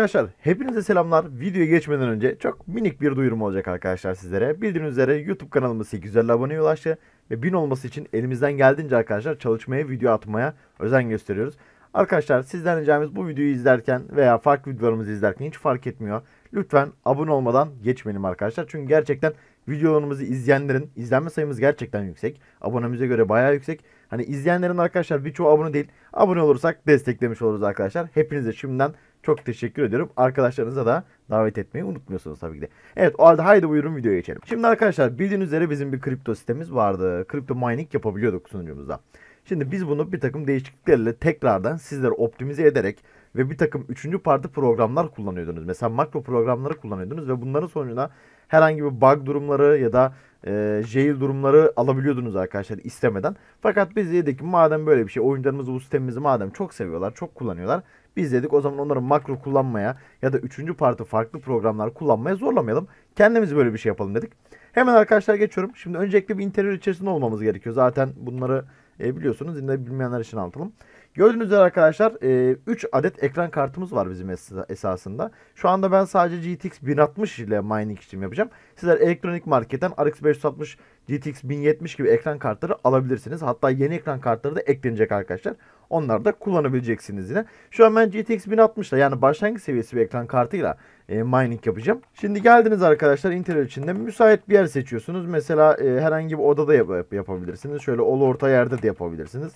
Arkadaşlar hepinize selamlar. Videoya geçmeden önce çok minik bir duyurum olacak arkadaşlar sizlere. Bildiğiniz üzere YouTube kanalımız 850 aboneye ulaştı. Ve 1000 olması için elimizden geldiğince arkadaşlar çalışmaya, video atmaya özen gösteriyoruz. Arkadaşlar sizden ricamız bu videoyu izlerken veya farklı videolarımızı izlerken hiç fark etmiyor. Lütfen abone olmadan geçmeyelim arkadaşlar. Çünkü gerçekten videolarımızı izleyenlerin izlenme sayımız gerçekten yüksek. Abonemize göre bayağı yüksek. Hani izleyenlerin arkadaşlar birçoğu abone değil. Abone olursak desteklemiş oluruz arkadaşlar. Hepinize şimdiden çok teşekkür ediyorum. Arkadaşlarınıza da davet etmeyi unutmuyorsunuz tabii ki de. Evet o halde haydi buyurun videoya geçelim. Şimdi arkadaşlar bildiğiniz üzere bizim bir kripto sitemiz vardı. Kripto mining yapabiliyorduk sunucumuzda. Şimdi biz bunu bir takım değişikliklerle tekrardan sizlere optimize ederek ve bir takım üçüncü parti programlar kullanıyordunuz. Mesela makro programları kullanıyordunuz ve bunların sonucunda herhangi bir bug durumları ya da e, jail durumları alabiliyordunuz arkadaşlar istemeden. Fakat biz dedik ki madem böyle bir şey oyuncularımız bu sistemimizi madem çok seviyorlar, çok kullanıyorlar. Biz dedik o zaman onları makro kullanmaya ya da üçüncü parti farklı programlar kullanmaya zorlamayalım. Kendimiz böyle bir şey yapalım dedik. Hemen arkadaşlar geçiyorum. Şimdi öncelikle bir interior içerisinde olmamız gerekiyor. Zaten bunları e, biliyorsunuz. Yine bilmeyenler için anlatalım. Gördüğünüz üzere arkadaşlar 3 e, adet ekran kartımız var bizim esasında. Şu anda ben sadece GTX 1060 ile mining işlemi yapacağım. Sizler elektronik marketten RX 560, GTX 1070 gibi ekran kartları alabilirsiniz. Hatta yeni ekran kartları da eklenecek arkadaşlar. Onlar da kullanabileceksiniz yine. Şu an ben GTX ile yani başlangıç seviyesi bir ekran kartıyla e, mining yapacağım. Şimdi geldiniz arkadaşlar Intel içinde müsait bir yer seçiyorsunuz. Mesela e, herhangi bir odada yap yapabilirsiniz. Şöyle olu orta yerde de yapabilirsiniz.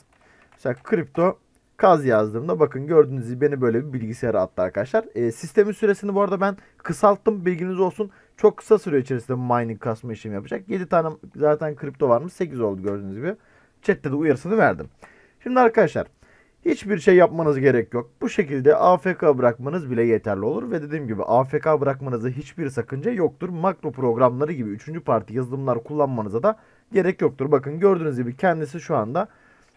Mesela kripto kaz yazdığımda bakın gördüğünüz gibi beni böyle bir bilgisayara attı arkadaşlar. E, sistemin süresini bu arada ben kısalttım bilginiz olsun. Çok kısa süre içerisinde mining kasma işlemi yapacak. 7 tane zaten kripto varmış 8 oldu gördüğünüz gibi. Chat'te de uyarısını verdim. Şimdi arkadaşlar Hiçbir şey yapmanız gerek yok. Bu şekilde AFK bırakmanız bile yeterli olur ve dediğim gibi AFK bırakmanızda hiçbir sakınca yoktur. Makro programları gibi 3. parti yazılımlar kullanmanıza da gerek yoktur. Bakın gördüğünüz gibi kendisi şu anda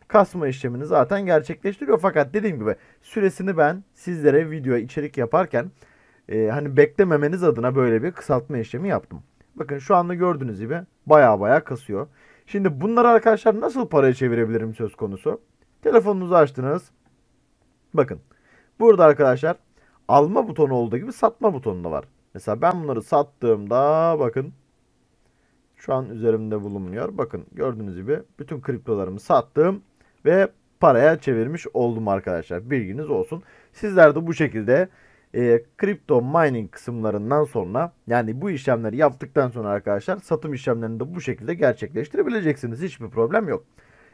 kasma işlemini zaten gerçekleştiriyor. Fakat dediğim gibi süresini ben sizlere video içerik yaparken e, hani beklememeniz adına böyle bir kısaltma işlemi yaptım. Bakın şu anda gördüğünüz gibi baya baya kasıyor. Şimdi bunları arkadaşlar nasıl paraya çevirebilirim söz konusu? Telefonunuzu açtınız. Bakın. Burada arkadaşlar alma butonu olduğu gibi satma butonu da var. Mesela ben bunları sattığımda bakın şu an üzerimde bulunmuyor. Bakın gördüğünüz gibi bütün kriptolarımı sattım ve paraya çevirmiş oldum arkadaşlar. Bilginiz olsun. Sizler de bu şekilde e, kripto mining kısımlarından sonra yani bu işlemleri yaptıktan sonra arkadaşlar satım işlemlerini de bu şekilde gerçekleştirebileceksiniz. Hiçbir problem yok.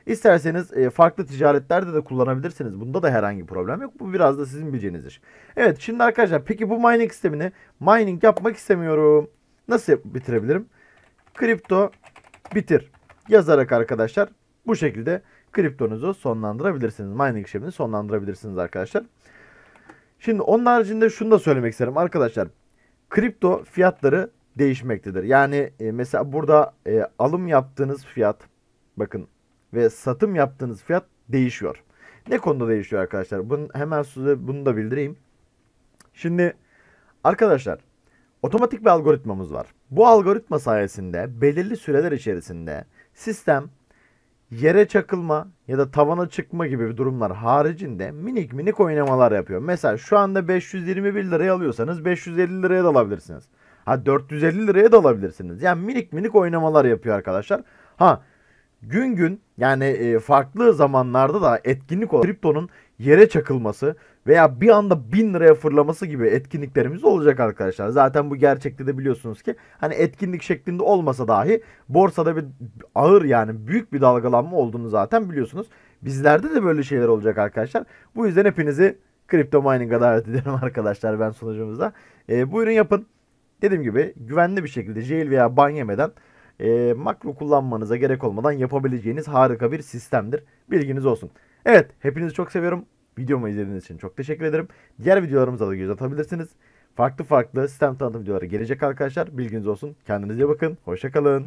İsterseniz e, farklı ticaretlerde de kullanabilirsiniz. Bunda da herhangi problem yok. Bu biraz da sizin bileceğiniz Evet şimdi arkadaşlar peki bu mining sistemini mining yapmak istemiyorum. Nasıl bitirebilirim? Kripto bitir yazarak arkadaşlar bu şekilde kriptonuzu sonlandırabilirsiniz. Mining işlemini sonlandırabilirsiniz arkadaşlar. Şimdi onun haricinde şunu da söylemek isterim arkadaşlar. Kripto fiyatları değişmektedir. Yani e, mesela burada e, alım yaptığınız fiyat bakın ve satım yaptığınız fiyat değişiyor. Ne konuda değişiyor arkadaşlar? Bunu hemen size bunu da bildireyim. Şimdi arkadaşlar otomatik bir algoritmamız var. Bu algoritma sayesinde belirli süreler içerisinde sistem yere çakılma ya da tavana çıkma gibi durumlar haricinde minik minik oynamalar yapıyor. Mesela şu anda 521 liraya alıyorsanız 550 liraya da alabilirsiniz. Ha 450 liraya da alabilirsiniz. Yani minik minik oynamalar yapıyor arkadaşlar. Ha gün gün yani e, farklı zamanlarda da etkinlik olarak kriptonun yere çakılması veya bir anda bin liraya fırlaması gibi etkinliklerimiz olacak arkadaşlar. Zaten bu gerçekte de biliyorsunuz ki hani etkinlik şeklinde olmasa dahi borsada bir ağır yani büyük bir dalgalanma olduğunu zaten biliyorsunuz. Bizlerde de böyle şeyler olacak arkadaşlar. Bu yüzden hepinizi kripto mining'a davet ediyorum arkadaşlar ben sonucumuzda. E, buyurun yapın. Dediğim gibi güvenli bir şekilde jail veya ban yemeden e, makro kullanmanıza gerek olmadan yapabileceğiniz harika bir sistemdir. Bilginiz olsun. Evet hepinizi çok seviyorum. Videomu izlediğiniz için çok teşekkür ederim. Diğer videolarımıza da göz atabilirsiniz. Farklı farklı sistem tanıtım videoları gelecek arkadaşlar. Bilginiz olsun. Kendinize bakın. Hoşçakalın.